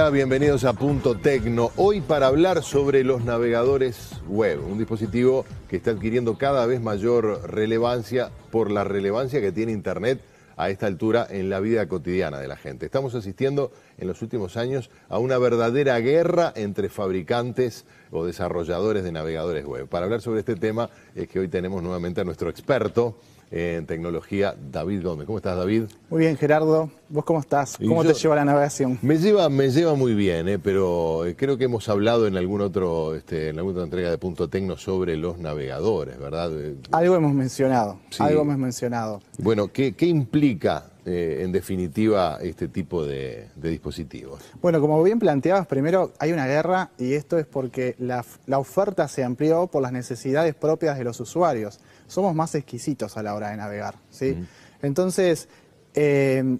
hola, bienvenidos a Punto Tecno. Hoy para hablar sobre los navegadores web, un dispositivo que está adquiriendo cada vez mayor relevancia por la relevancia que tiene Internet a esta altura en la vida cotidiana de la gente. Estamos asistiendo en los últimos años a una verdadera guerra entre fabricantes o desarrolladores de navegadores web. Para hablar sobre este tema es que hoy tenemos nuevamente a nuestro experto en tecnología, David Gómez. ¿Cómo estás, David? Muy bien, Gerardo. ¿Vos cómo estás? ¿Cómo te lleva la navegación? Me lleva, me lleva muy bien, eh, pero eh, creo que hemos hablado en algún otro, este, en alguna otra entrega de Punto Tecno sobre los navegadores, ¿verdad? Eh, algo hemos mencionado, algo hemos mencionado. Bueno, ¿qué, implica en definitiva este tipo de, dispositivos? Bueno, como bien planteabas, primero hay una guerra y esto es porque la, oferta se amplió por las necesidades propias de los usuarios. Somos más exquisitos a la hora de navegar, ¿sí? Entonces, eh,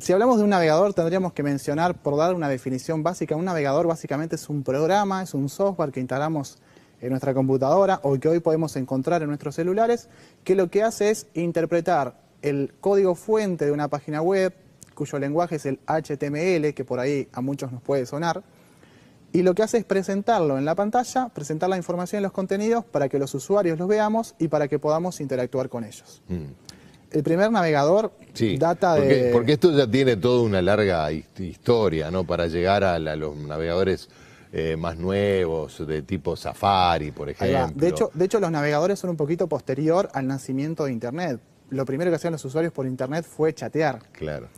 si hablamos de un navegador, tendríamos que mencionar, por dar una definición básica, un navegador básicamente es un programa, es un software que instalamos en nuestra computadora o que hoy podemos encontrar en nuestros celulares, que lo que hace es interpretar el código fuente de una página web, cuyo lenguaje es el HTML, que por ahí a muchos nos puede sonar, y lo que hace es presentarlo en la pantalla, presentar la información y los contenidos para que los usuarios los veamos y para que podamos interactuar con ellos. Mm el primer navegador data de... Porque, esto ya tiene toda una larga historia, ¿no? Para llegar a, los navegadores eh, más nuevos, de tipo Safari, por ejemplo. De hecho, de hecho, los navegadores son un poquito posterior al nacimiento de Internet. Lo primero que hacían los usuarios por Internet fue chatear. Claro.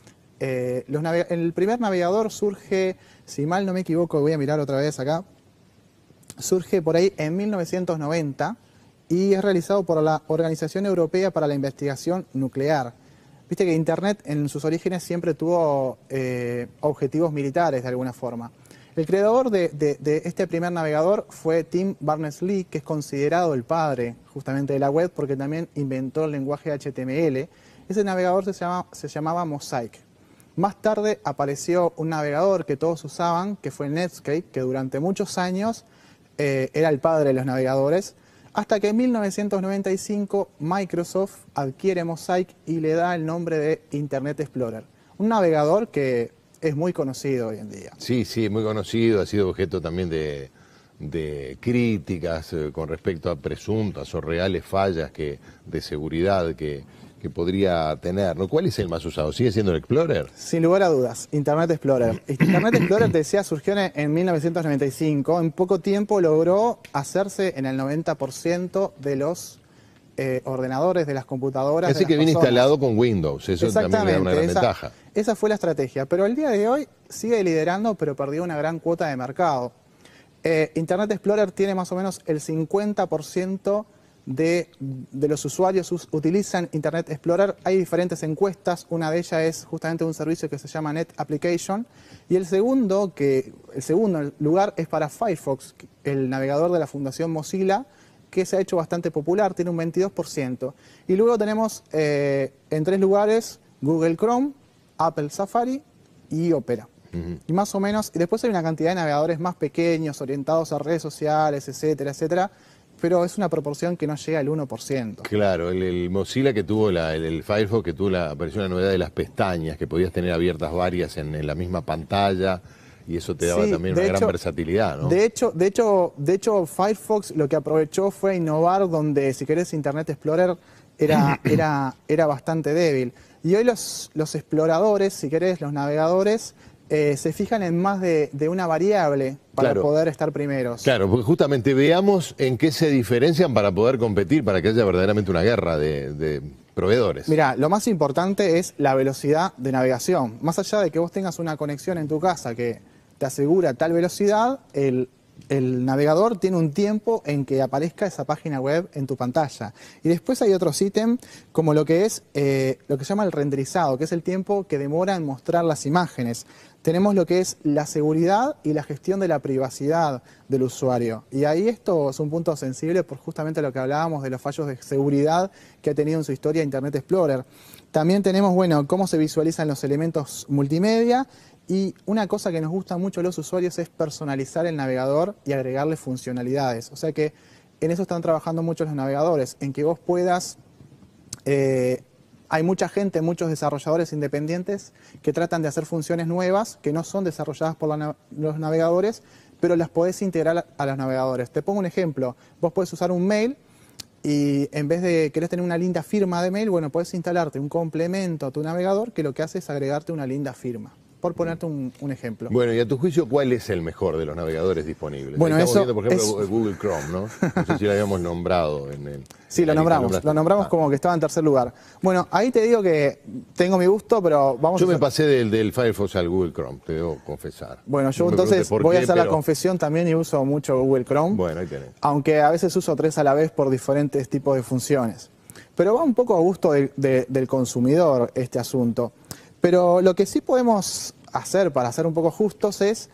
Eh, el primer navegador surge, si mal no me equivoco, voy a mirar otra vez acá, surge por ahí en 1990 y es realizado por la Organización Europea para la Investigación Nuclear. Viste que Internet en sus orígenes siempre tuvo eh, objetivos militares de alguna forma. El creador de, este primer navegador fue Tim Berners-Lee, que es considerado el padre justamente de la web porque también inventó el lenguaje HTML. Ese navegador se, se llamaba Mosaic. Más tarde apareció un navegador que todos usaban, que fue Netscape, que durante muchos años eh, era el padre de los navegadores hasta que en 1995 Microsoft adquiere Mosaic y le da el nombre de Internet Explorer, un navegador que es muy conocido hoy en día. Sí, sí, muy conocido, ha sido objeto también de, críticas eh, con respecto a presuntas o reales fallas que, de seguridad que, que podría tener. ¿no? ¿Cuál es el más usado? ¿Sigue siendo el Explorer? Sin lugar a dudas, Internet Explorer. Internet Explorer, te decía, surgió en 1995. En poco tiempo logró hacerse en el 90% de los eh, ordenadores, de las computadoras. Así que viene instalado con Windows, eso también una gran esa, ventaja. Esa fue la estrategia, pero al día de hoy sigue liderando, pero perdió una gran cuota de mercado. Eh, Internet Explorer tiene más o menos el 50% de, los usuarios utilizan Internet Explorer. Hay diferentes encuestas, una de ellas es justamente un servicio que se llama Net Application y el segundo, que, el segundo lugar es para Firefox, el navegador de la Fundación Mozilla, que se ha hecho bastante popular, tiene un 22%. Y luego tenemos eh, en tres lugares Google Chrome, Apple Safari y Opera. Y más o menos, y después hay una cantidad de navegadores más pequeños, orientados a redes sociales, etcétera, etcétera, pero es una proporción que no llega al 1%. Claro, el, Mozilla que tuvo, el, Firefox que tuvo la, apareció una novedad de las pestañas, que podías tener abiertas varias en, la misma pantalla. Y eso te daba también una gran versatilidad, ¿no? De hecho, de hecho, de hecho, Firefox lo que aprovechó fue innovar donde, si querés, Internet Explorer era, era, era bastante débil. Y hoy los, los exploradores, si querés, los navegadores, eh, se fijan en más de, una variable para poder estar primeros. Claro, porque justamente veamos en qué se diferencian para poder competir, para que haya verdaderamente una guerra de, de proveedores. Mira, lo más importante es la velocidad de navegación. Más allá de que vos tengas una conexión en tu casa que te asegura tal velocidad, el el navegador tiene un tiempo en que aparezca esa página web en tu pantalla. Y después hay otros ítems como lo que es eh, lo que se llama el renderizado, que es el tiempo que demora en mostrar las imágenes. Tenemos lo que es la seguridad y la gestión de la privacidad del usuario. Y ahí esto es un punto sensible por justamente lo que hablábamos de los fallos de seguridad que ha tenido en su historia Internet Explorer. También tenemos, bueno, cómo se visualizan los elementos multimedia y una cosa que nos gusta mucho a los usuarios es personalizar el navegador y agregarle funcionalidades. O sea que en eso están trabajando muchos los navegadores, en que vos puedas... Eh, hay mucha gente, muchos desarrolladores independientes que tratan de hacer funciones nuevas que no son desarrolladas por los navegadores, pero las podés integrar a los navegadores. Te pongo un ejemplo. Vos podés usar un mail y en vez de querer tener una linda firma de mail, bueno, puedes instalarte un complemento a tu navegador que lo que hace es agregarte una linda firma por ponerte un, ejemplo. Bueno, y a tu juicio, ¿cuál es el mejor de los navegadores disponibles? Bueno, Estamos viendo, por ejemplo, Google Chrome, ¿no? No sé si lo habíamos nombrado en el... Sí, lo, nombramos, lo nombramos, ah. como que estaba en tercer lugar. Bueno, ahí te digo que tengo mi gusto, pero vamos Yo me pasé del, del, Firefox al Google Chrome, te debo confesar. Bueno, yo entonces voy a hacer la confesión también y uso mucho Google Chrome. Bueno, ahí tenés. Aunque a veces uso tres a la vez por diferentes tipos de funciones. Pero va un poco a gusto del consumidor este asunto. Pero lo que sí podemos hacer, para ser un poco justos, es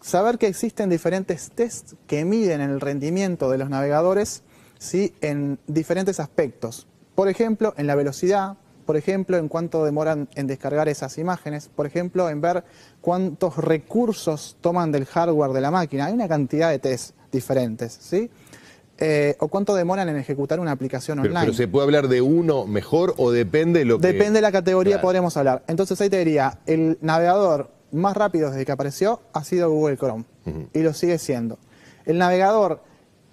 saber que existen diferentes tests que miden el rendimiento de los navegadores ¿sí? en diferentes aspectos. Por ejemplo, en la velocidad, por ejemplo, en cuánto demoran en descargar esas imágenes, por ejemplo, en ver cuántos recursos toman del hardware de la máquina. Hay una cantidad de tests diferentes, ¿sí? Eh, o cuánto demoran en ejecutar una aplicación online. Pero, se puede hablar de uno mejor o depende de lo que... Depende de la categoría podremos hablar. Entonces ahí te diría, el navegador más rápido desde que apareció ha sido Google Chrome y lo sigue siendo. El navegador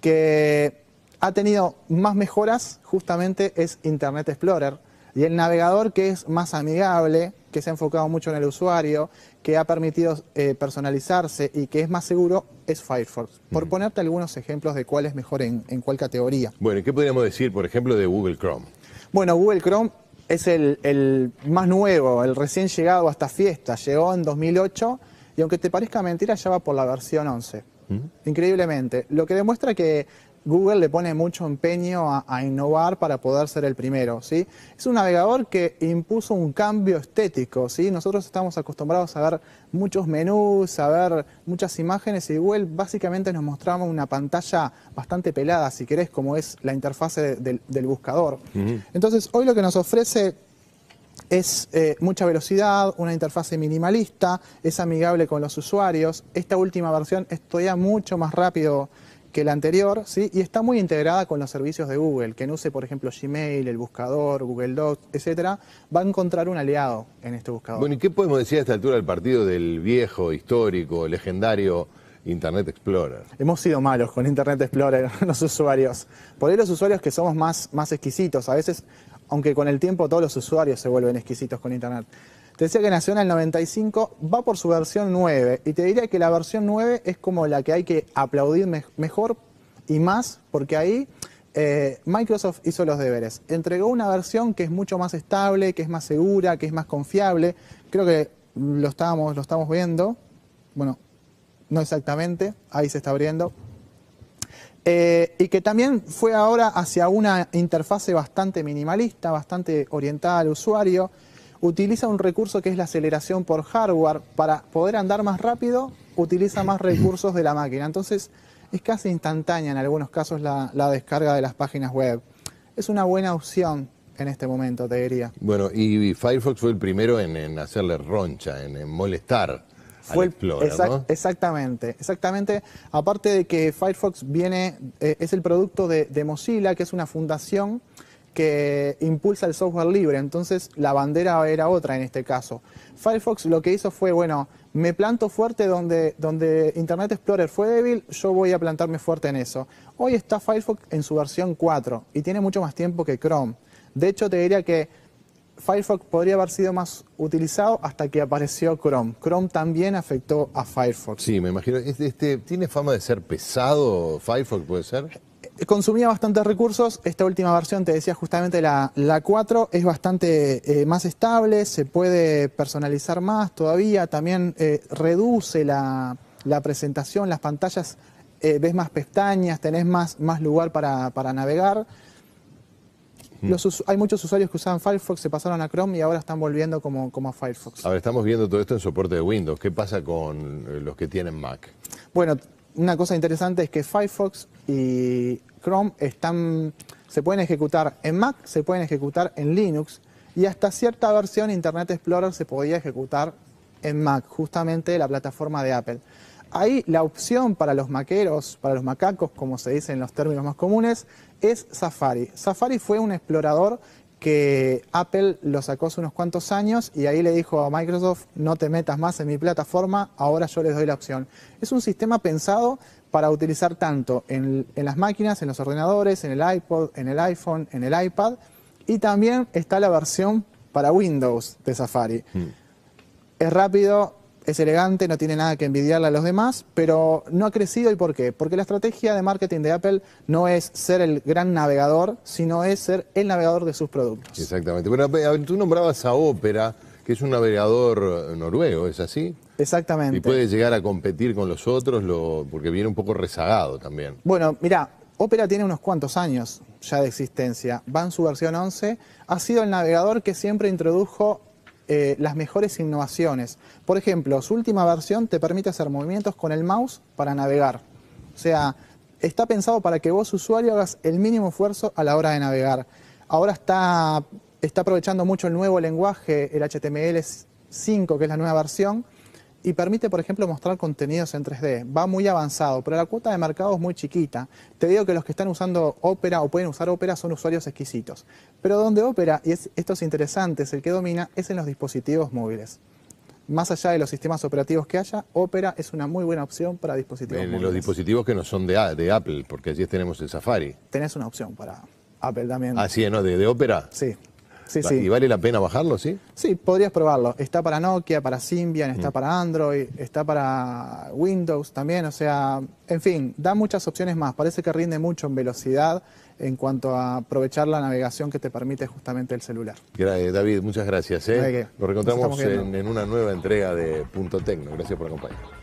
que ha tenido más mejoras justamente es Internet Explorer y el navegador que es más amigable que se ha enfocado mucho en el usuario, que ha permitido eh, personalizarse y que es más seguro, es Firefox. Por ponerte algunos ejemplos de cuál es mejor en, cuál categoría. Bueno, qué podríamos decir, por ejemplo, de Google Chrome? Bueno, Google Chrome es el, más nuevo, el recién llegado hasta fiesta. Llegó en 2008 y aunque te parezca mentira, ya va por la versión 11. Increíblemente. Lo que demuestra que Google le pone mucho empeño a, innovar para poder ser el primero, ¿sí? Es un navegador que impuso un cambio estético, ¿sí? Nosotros estamos acostumbrados a ver muchos menús, a ver muchas imágenes y Google básicamente nos mostraba una pantalla bastante pelada, si querés, como es la interfase del, buscador. Entonces, hoy lo que nos ofrece es eh, mucha velocidad, una interfase minimalista, es amigable con los usuarios. Esta última versión es todavía mucho más rápido que la anterior, ¿sí? y está muy integrada con los servicios de Google. Quien use, por ejemplo, Gmail, el buscador, Google Docs, etcétera, va a encontrar un aliado en este buscador. Bueno, ¿y qué podemos decir a esta altura del partido del viejo, histórico, legendario? Internet Explorer. Hemos sido malos con Internet Explorer, los usuarios. Por ahí los usuarios que somos más, más exquisitos. A veces aunque con el tiempo todos los usuarios se vuelven exquisitos con Internet. Te decía que nació en el 95, va por su versión 9. Y te diría que la versión 9 es como la que hay que aplaudir mejor y más, porque ahí eh, Microsoft hizo los deberes. Entregó una versión que es mucho más estable, que es más segura, que es más confiable. Creo que lo estábamos, lo estamos viendo. Bueno, no exactamente, ahí se está abriendo. Eh, y que también fue ahora hacia una interfase bastante minimalista, bastante orientada al usuario utiliza un recurso que es la aceleración por hardware. Para poder andar más rápido, utiliza más recursos de la máquina. Entonces, es casi instantánea en algunos casos la, descarga de las páginas web. Es una buena opción en este momento, te diría. Bueno, y, Firefox fue el primero en, hacerle roncha, en, molestar. Fue el Explorer, Exactamente, exactamente. Aparte de que Firefox viene, eh, es el producto de, de Mozilla, que es una fundación que impulsa el software libre, entonces la bandera era otra en este caso. Firefox lo que hizo fue, bueno, me planto fuerte donde, donde Internet Explorer fue débil, yo voy a plantarme fuerte en eso. Hoy está Firefox en su versión 4 y tiene mucho más tiempo que Chrome. De hecho, te diría que Firefox podría haber sido más utilizado hasta que apareció Chrome. Chrome también afectó a Firefox. Sí, me imagino. Este, ¿Tiene fama de ser pesado Firefox, puede ser? consumía bastantes recursos. Esta última versión, te decía justamente la, la 4, es bastante eh, más estable, se puede personalizar más todavía, también eh, reduce la, presentación, las pantallas, eh, ves más pestañas, tenés más, más lugar para, navegar. Mm. hay muchos usuarios que usaban Firefox, se pasaron a Chrome y ahora están volviendo como, como a Firefox. Ahora estamos viendo todo esto en soporte de Windows. ¿Qué pasa con los que tienen Mac? Bueno, una cosa interesante es que Firefox y Chrome están, se pueden ejecutar en Mac, se pueden ejecutar en Linux y hasta cierta versión Internet Explorer se podía ejecutar en Mac, justamente la plataforma de Apple. Ahí la opción para los maqueros, para los macacos, como se dice en los términos más comunes, es Safari. Safari fue un explorador que Apple lo sacó hace unos cuantos años y ahí le dijo a Microsoft, no te metas más en mi plataforma, ahora yo les doy la opción. Es un sistema pensado para utilizar tanto en, las máquinas, en los ordenadores, en el iPod, en el iPhone, en el iPad. Y también está la versión para Windows de Safari. Mm. Es rápido, es elegante, no tiene nada que envidiarle a los demás, pero no ha crecido. ¿Y por qué? Porque la estrategia de marketing de Apple no es ser el gran navegador, sino es ser el navegador de sus productos. Exactamente. Bueno, tú nombrabas a Opera que es un navegador eh, noruego, ¿es así? Exactamente. Y puede llegar a competir con los otros, lo, porque viene un poco rezagado también. Bueno, mira, Opera tiene unos cuantos años ya de existencia. Va en su versión 11. Ha sido el navegador que siempre introdujo eh, las mejores innovaciones. Por ejemplo, su última versión te permite hacer movimientos con el mouse para navegar. O sea, está pensado para que vos, usuario, hagas el mínimo esfuerzo a la hora de navegar. Ahora está está aprovechando mucho el nuevo lenguaje, el HTML5, que es la nueva versión, y permite, por ejemplo, mostrar contenidos en 3D. Va muy avanzado, pero la cuota de mercado es muy chiquita. Te digo que los que están usando Opera o pueden usar Opera son usuarios exquisitos. Pero donde Opera, y esto es interesante, es el que domina, es en los dispositivos móviles. Más allá de los sistemas operativos que haya, Opera es una muy buena opción para dispositivos en móviles. Los dispositivos que no son de, Apple, porque allí tenemos el Safari. Tenés una opción para Apple también. Ah, sí, ¿no? de Opera? Sí. ¿Y vale la pena bajarlo, sí? Sí, podrías probarlo. Está para Nokia, para Symbian, está mm. para Android, está para Windows también. O sea, en fin, da muchas opciones más. Parece que rinde mucho en velocidad en cuanto a aprovechar la navegación que te permite justamente el celular. Eh, David, muchas gracias. ¿eh? Nos reencontramos en, en, una nueva entrega de Punto Tecno. Gracias por acompañarnos.